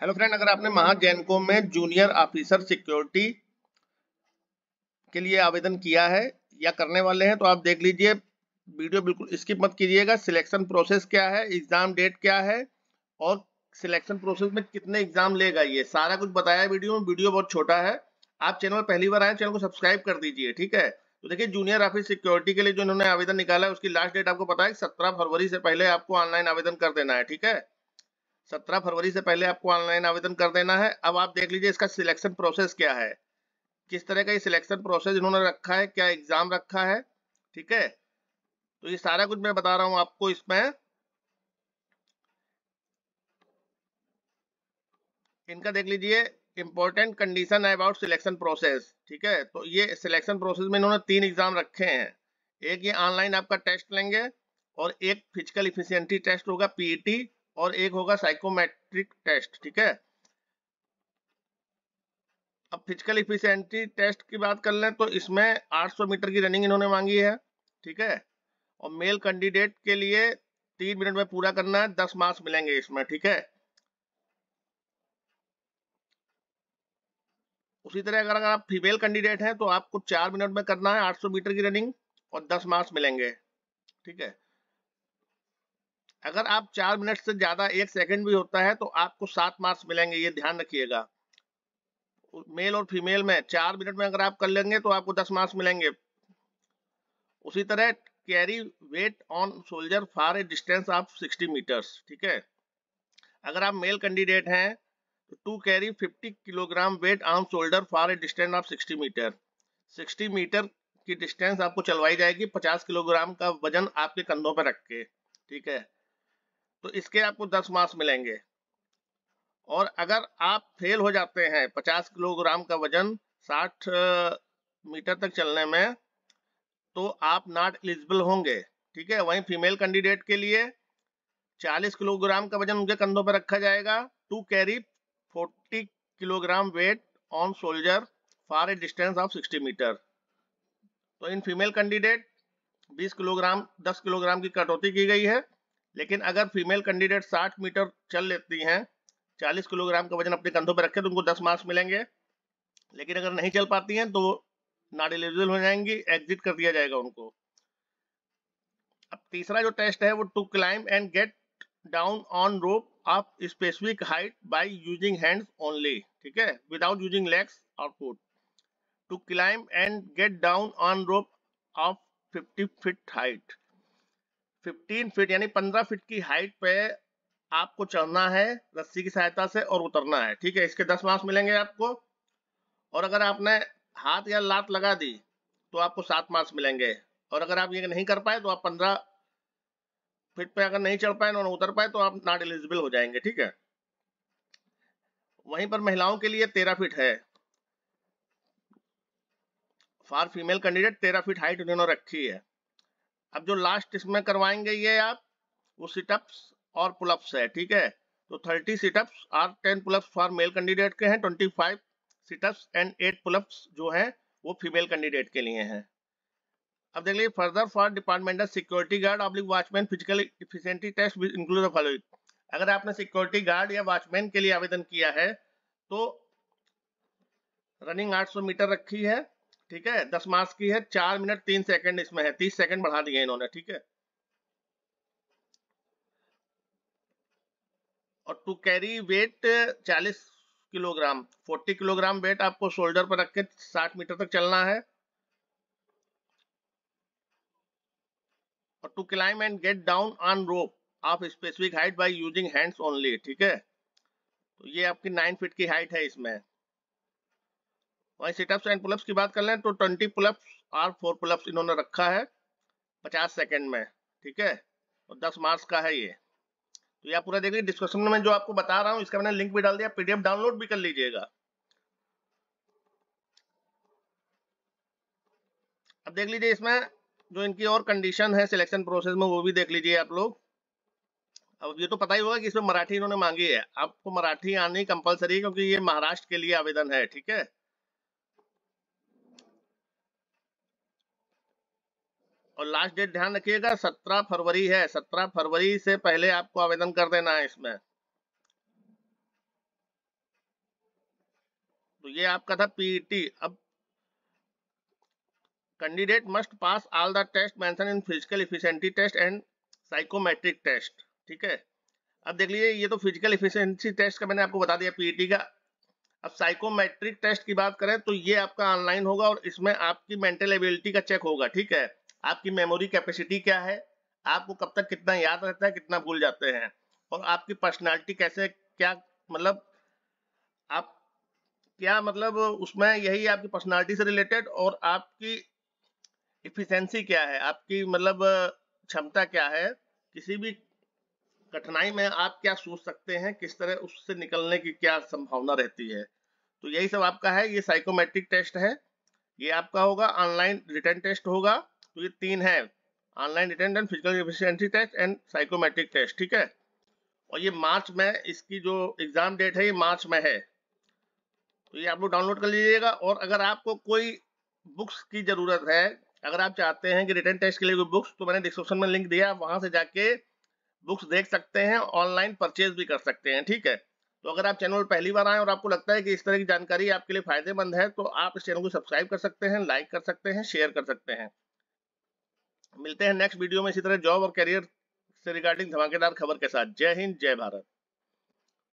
hello friend अगर आपने महाजैनको में जूनियर ऑफिसर सिक्योरिटी के लिए आवेदन किया है या करने वाले हैं तो आप देख लीजिए वीडियो बिल्कुल स्किप मत कीजिएगा सिलेक्शन प्रोसेस क्या है एग्जाम डेट क्या है और सिलेक्शन प्रोसेस में कितने एग्जाम लेगा ये सारा कुछ बताया है वीडियो में वीडियो बहुत छोटा है आप चैनल पहली बार आए चैनल को सब्सक्राइब कर दीजिए ठीक है तो देखिए जूनियर ऑफिस सिक्योरिटी के लिए जो इन्होंने आवेदन निकाला है उसकी लास्ट डेट आपको पता है सत्रह फरवरी से पहले आपको ऑनलाइन आवेदन कर देना है ठीक है सत्रह फरवरी से पहले आपको ऑनलाइन आवेदन कर देना है अब आप देख लीजिए इसका सिलेक्शन प्रोसेस क्या है किस तरह का ये सिलेक्शन प्रोसेस इन्होंने रखा है क्या एग्जाम रखा है ठीक है तो ये सारा कुछ मैं बता रहा हूं आपको इसमें इनका देख लीजिए इंपॉर्टेंट कंडीशन है अबाउट सिलेक्शन प्रोसेस ठीक है तो ये सिलेक्शन प्रोसेस में इन्होंने तीन एग्जाम रखे हैं एक ये ऑनलाइन आपका टेस्ट लेंगे और एक फिजिकल इफिशियंटी टेस्ट होगा पीई और एक होगा साइकोमेट्रिक टेस्ट ठीक है अब फिजिकल इफिशियंटी टेस्ट की बात कर लें तो इसमें 800 मीटर की रनिंग इन्होंने मांगी है ठीक है और मेल कैंडिडेट के लिए तीन मिनट में पूरा करना है दस मार्क्स मिलेंगे इसमें ठीक है उसी तरह अगर अगर आप फीमेल कैंडिडेट हैं तो आपको चार मिनट में करना है 800 मीटर की रनिंग और 10 मार्क्स मिलेंगे ठीक है अगर आप चार मिनट से ज्यादा एक सेकंड भी होता है तो आपको सात मार्क्स मिलेंगे ये ध्यान रखिएगा मेल और फीमेल में चार मिनट में अगर आप कर लेंगे तो आपको दस मार्क्स मिलेंगे उसी तरह carry weight on shoulder for a distance of sixty metres ठीक है अगर आप मेल कैंडिडेट हैं तो to carry fifty kilogram weight on shoulder for a distance of sixty metre sixty metre की डिस्टेंस आपको चलवाई जाएगी पचास किलोग्राम का वजन आपके कंधों पर रख के ठीक है तो इसके आपको दस मार्क्स मिलेंगे और अगर आप फेल हो जाते हैं पचास किलोग्राम का वजन साठ मीटर तक चलने में तो आप नॉट एलिजिबल होंगे ठीक है वहीं फीमेल कैंडिडेट के लिए 40 किलोग्राम का वजन उनके कंधों पर रखा जाएगा to carry 40 kilogram weight on shoulder for a distance of 60 metre तो इन फीमेल कैंडिडेट 20 किलोग्राम 10 किलोग्राम की कटौती की गई है लेकिन अगर फीमेल कैंडिडेट 60 मीटर चल लेती हैं 40 किलोग्राम का वजन अपने कंधों पर रखे तो उनको 10 मार्क्स मिलेंगे लेकिन अगर नहीं चल पाती हैं तो नॉट एलिजिबल हो जाएंगी एग्जिट कर दिया जाएगा उनको अब तीसरा जो टेस्ट है वो to climb and get down on rope of specific height by using hands only ठीक है विदाउट यूजिंग लेग्स और foot to climb and get down on rope of 50 feet height 15 feet यानी 15 फीट की height पे आपको चढ़ना है रस्सी की सहायता से और उतरना है ठीक है इसके 10 मार्क्स मिलेंगे आपको और अगर आपने हाथ या लात लगा दी तो आपको सात मार्क्स मिलेंगे और अगर आप ये नहीं कर पाए तो आप पंद्रह फीट पे अगर नहीं चढ़ पाए ना उतर पाए तो आप नॉट एलिजिबल हो जाएंगे ठीक है वहीं पर महिलाओं के लिए तेरह फीट है फॉर फीमेल कैंडिडेट तेरह फीट हाइट उन्होंने रखी है अब जो लास्ट इसमें करवाएंगे ये आप वो सिटअप्स और पुलअप्स है ठीक है तो 30 सिटअप्स और 10 पुलअप्स फॉर मेल कैंडिडेट के हैं 25 सिटअप्स एंड एट पुलअप्स जो है वो फीमेल कैंडिडेट के लिए हैं अब देख लीजिए further for department of security guard oblique watchman physical efficiency test include following अगर आपने सिक्योरिटी गार्ड या वॉचमैन के लिए आवेदन किया है तो रनिंग 800 मीटर रखी है ठीक है दस मार्क्स की है चार मिनट तीन सेकंड इसमें है तीस सेकंड बढ़ा दिए इन्होंने ठीक है और टू कैरी वेट चालीस किलोग्राम फोर्टी किलोग्राम वेट आपको शोल्डर पर रख के साठ मीटर तक चलना है और to climb and get down on rope of specific height by using hands only ठीक है तो ये आपकी नाइन फीट की हाइट है इसमें वहीं सिटअप्स एंड पुलअप्स की बात कर लें तो ट्वेंटी पुलअप्स और फोर पुलअप्स इन्होंने रखा है पचास सेकेंड में ठीक है और दस मार्क्स का है ये तो यह पूरा देखिए डिस्क्रिप्शन में जो आपको बता रहा हूँ इसका मैंने लिंक भी डाल दिया पीडीएफ डाउनलोड भी कर लीजिएगा अब देख लीजिए इसमें जो इनकी और कंडीशन है सिलेक्शन प्रोसेस में वो भी देख लीजिए आप लोग अब ये तो पता ही होगा कि इसमें मराठी इन्होंने मांगी है आपको मराठी आनी कंपलसरी है क्योंकि ये महाराष्ट्र के लिए आवेदन है ठीक है और लास्ट डेट ध्यान रखिएगा सत्रह फरवरी है सत्रह फरवरी से पहले आपको आवेदन कर देना है इसमें तो ये आपका था पीटी e अब candidate must pass all the test mention in physical efficiency test and psychometric test ठीक है अब देख लीजिए ये तो फिजिकल इफिशियंसी टेस्ट का मैंने आपको बता दिया पीईटी e का अब साइकोमेट्रिक टेस्ट की बात करें तो ये आपका ऑनलाइन होगा और इसमें आपकी मेंटल एबिलिटी का चेक होगा ठीक है आपकी मेमोरी कैपेसिटी क्या है आपको कब तक कितना याद रहता है कितना भूल जाते हैं और आपकी पर्सनालिटी कैसे क्या मतलब आप क्या मतलब उसमें यही आपकी पर्सनालिटी से रिलेटेड और आपकी इफिशेंसी क्या है आपकी मतलब क्षमता क्या है किसी भी कठिनाई में आप क्या सोच सकते हैं किस तरह उससे निकलने की क्या संभावना रहती है तो यही सब आपका है ये साइकोमेट्रिक टेस्ट है ये आपका होगा ऑनलाइन रिटर्न टेस्ट होगा तो ये तीन है online written and physical efficiency test and psychometric test ठीक है और ये मार्च में इसकी जो एग्ज़ाम डेट है ये मार्च में है तो ये आप लोग डाउनलोड कर लीजिएगा और अगर आपको कोई बुक्स की ज़रूरत है अगर आप चाहते हैं कि रिटर्न टेस्ट के लिए कोई बुक्स तो मैंने डिस्क्रिप्शन में लिंक दिया आप वहाँ से जाके बुक्स देख सकते हैं ऑनलाइन परचेज भी कर सकते हैं ठीक है तो अगर आप चैनल पर पहली बार आए और आपको लगता है कि इस तरह की जानकारी आपके लिए फायदेमंद है तो आप इस चैनल को सब्सक्राइब कर सकते हैं लाइक कर सकते हैं शेयर कर सकते हैं मिलते हैं नेक्स्ट वीडियो में इसी तरह जॉब और करियर से रिगार्डिंग धमाकेदार खबर के साथ जय हिंद जय भारत